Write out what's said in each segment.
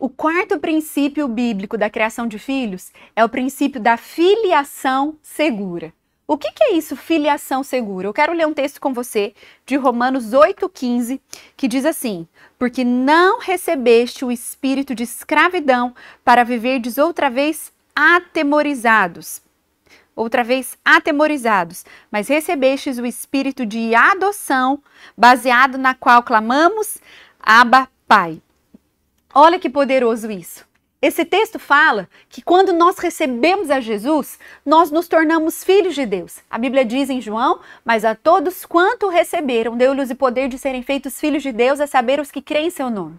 O quarto princípio bíblico da criação de filhos é o princípio da filiação segura. O que, é isso, filiação segura? Eu quero ler um texto com você de Romanos 8,15, que diz assim: Porque não recebeste o espírito de escravidão para viverdes outra vez atemorizados. Outra vez atemorizados, mas recebestes o espírito de adoção, baseado na qual clamamos, Abba Pai. Olha que poderoso isso. Esse texto fala que quando nós recebemos a Jesus, nós nos tornamos filhos de Deus. A Bíblia diz em João: Mas a todos quanto receberam, deu-lhes o poder de serem feitos filhos de Deus, a saber os que creem em seu nome.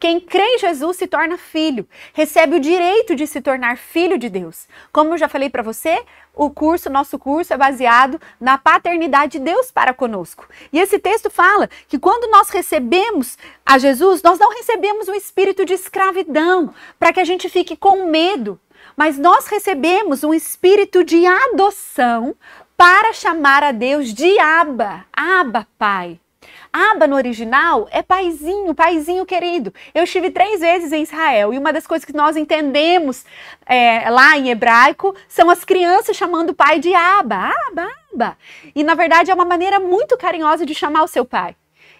Quem crê em Jesus se torna filho, recebe o direito de se tornar filho de Deus. Como eu já falei para você, o curso, nosso curso é baseado na paternidade de Deus para conosco. E esse texto fala que quando nós recebemos a Jesus, nós não recebemos um espírito de escravidão para que a gente fique com medo, mas nós recebemos um espírito de adoção para chamar a Deus de Abba, Abba Pai. Aba no original é paizinho, paizinho querido. Eu estive três vezes em Israel e uma das coisas que nós entendemos é, lá em hebraico são as crianças chamando o pai de Aba, Aba, Aba. E na verdade é uma maneira muito carinhosa de chamar o seu pai.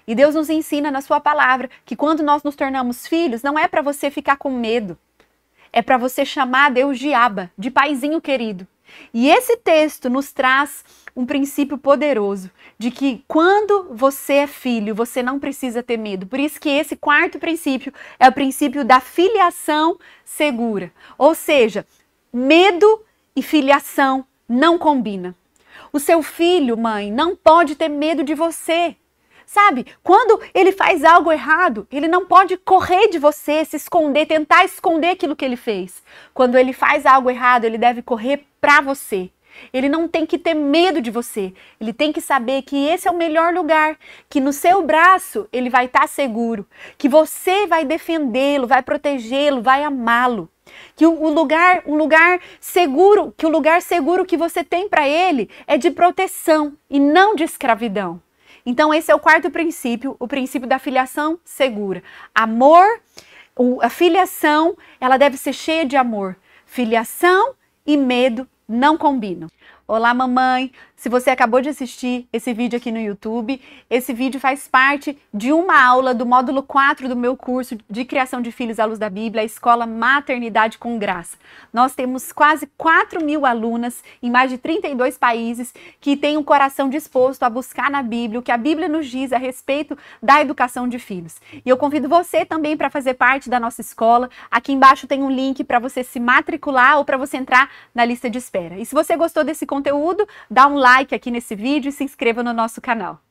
E Deus nos ensina na Sua palavra que quando nós nos tornamos filhos, não é para você ficar com medo, é para você chamar Deus de Aba, de paizinho querido. E esse texto nos traz um princípio poderoso de que quando você é filho, você não precisa ter medo. Por isso que esse quarto princípio é o princípio da filiação segura. Ou seja, medo e filiação não combinam. O seu filho, mãe, não pode ter medo de você. Sabe? Quando ele faz algo errado, ele não pode correr de você, se esconder, tentar esconder aquilo que ele fez. Quando ele faz algo errado, ele deve correr para você. Ele não tem que ter medo de você. Ele tem que saber que esse é o melhor lugar, que no seu braço ele vai estar tá seguro, que você vai defendê-lo, vai protegê-lo, vai amá-lo. Que o, o lugar, um lugar seguro, que o lugar seguro que você tem para ele é de proteção e não de escravidão. Então, esse é o quarto princípio, o princípio da filiação segura. Amor, a filiação, ela deve ser cheia de amor. Filiação e medo não combinam. Olá, mamãe! Se você acabou de assistir esse vídeo aqui no YouTube, esse vídeo faz parte de uma aula do módulo 4 do meu curso de Criação de Filhos à Luz da Bíblia, a Escola Maternidade com Graça. Nós temos quase 4 mil alunas em mais de 32 países que têm um coração disposto a buscar na Bíblia o que a Bíblia nos diz a respeito da educação de filhos. E eu convido você também para fazer parte da nossa escola. Aqui embaixo tem um link para você se matricular ou para você entrar na lista de espera. E se você gostou desse esse conteúdo, dá um like aqui nesse vídeo e se inscreva no nosso canal.